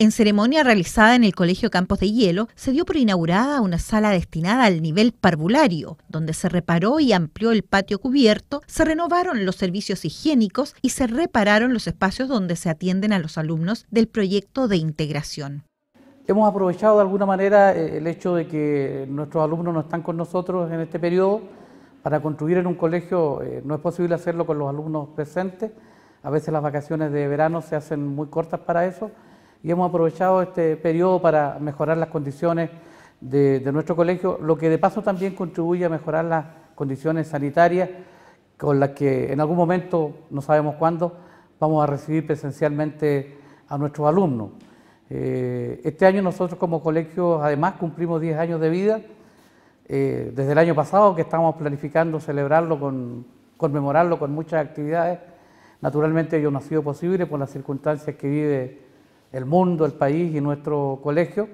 En ceremonia realizada en el Colegio Campos de Hielo, se dio por inaugurada una sala destinada al nivel parvulario, donde se reparó y amplió el patio cubierto, se renovaron los servicios higiénicos y se repararon los espacios donde se atienden a los alumnos del proyecto de integración. Hemos aprovechado de alguna manera eh, el hecho de que nuestros alumnos no están con nosotros en este periodo para construir en un colegio, eh, no es posible hacerlo con los alumnos presentes, a veces las vacaciones de verano se hacen muy cortas para eso y hemos aprovechado este periodo para mejorar las condiciones de, nuestro colegio, lo que de paso también contribuye a mejorar las condiciones sanitarias con las que en algún momento, no sabemos cuándo, vamos a recibir presencialmente a nuestros alumnos. Eh, este año nosotros como colegio además cumplimos 10 años de vida, eh, desde el año pasado que estábamos planificando celebrarlo, con, conmemorarlo con muchas actividades. Naturalmente ello no ha sido posible por las circunstancias que vive el mundo, el país y nuestro colegio.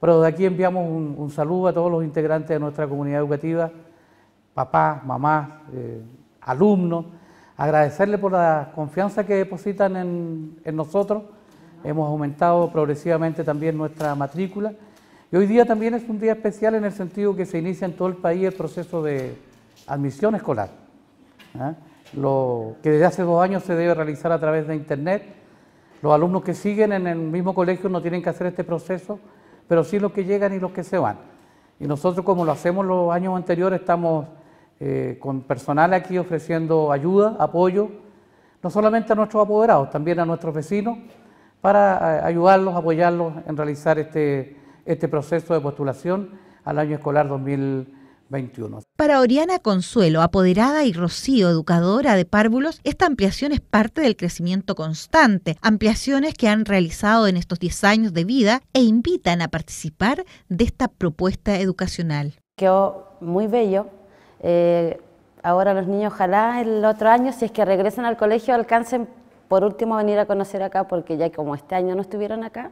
Pero de aquí enviamos un, saludo a todos los integrantes de nuestra comunidad educativa, papás, mamás, eh, alumnos. Agradecerle por la confianza que depositan en, nosotros. Hemos aumentado progresivamente también nuestra matrícula. Y hoy día también es un día especial en el sentido que se inicia en todo el país el proceso de admisión escolar, ¿ah? lo que desde hace dos años se debe realizar a través de Internet los alumnos que siguen en el mismo colegio no tienen que hacer este proceso, pero sí los que llegan y los que se van. Y nosotros, como lo hacemos los años anteriores, estamos eh, con personal aquí ofreciendo ayuda, apoyo, no solamente a nuestros apoderados, también a nuestros vecinos, para eh, ayudarlos, apoyarlos en realizar este, este proceso de postulación al año escolar 2020. 21. Para Oriana Consuelo, apoderada y Rocío, educadora de párvulos, esta ampliación es parte del crecimiento constante, ampliaciones que han realizado en estos 10 años de vida e invitan a participar de esta propuesta educacional. Quedó muy bello. Eh, ahora los niños, ojalá el otro año, si es que regresan al colegio, alcancen por último a venir a conocer acá, porque ya como este año no estuvieron acá,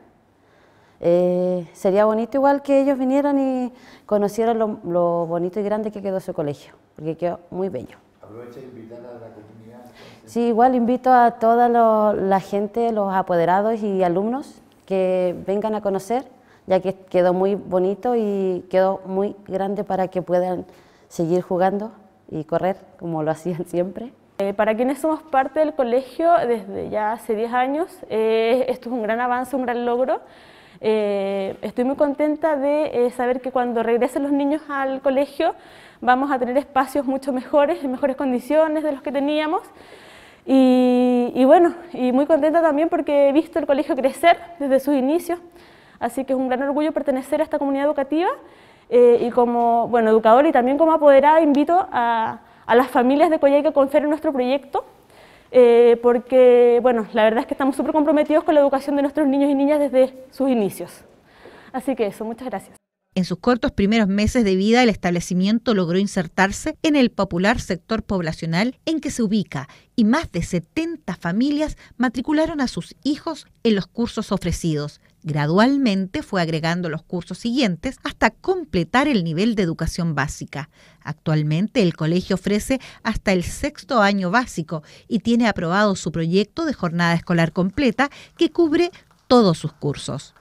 eh, sería bonito igual que ellos vinieran y conocieran lo, bonito y grande que quedó su colegio, porque quedó muy bello. Aprovecha e invitar a la comunidad. Sí, igual invito a toda la gente, los apoderados y alumnos que vengan a conocer, ya que quedó muy bonito y quedó muy grande para que puedan seguir jugando y correr como lo hacían siempre. Eh, para quienes somos parte del colegio desde ya hace 10 años, eh, esto es un gran avance, un gran logro. Eh, estoy muy contenta de eh, saber que cuando regresen los niños al colegio vamos a tener espacios mucho mejores, en mejores condiciones de los que teníamos. Y, bueno, y muy contenta también porque he visto el colegio crecer desde sus inicios, así que es un gran orgullo pertenecer a esta comunidad educativa eh, y como bueno, educadora y también como apoderada invito a, las familias de Coyhaique que confiar nuestro proyecto eh, porque, bueno, la verdad es que estamos súper comprometidos con la educación de nuestros niños y niñas desde sus inicios. Así que eso, muchas gracias. En sus cortos primeros meses de vida, el establecimiento logró insertarse en el popular sector poblacional en que se ubica y más de 70 familias matricularon a sus hijos en los cursos ofrecidos. Gradualmente fue agregando los cursos siguientes hasta completar el nivel de educación básica. Actualmente el colegio ofrece hasta el sexto año básico y tiene aprobado su proyecto de jornada escolar completa que cubre todos sus cursos.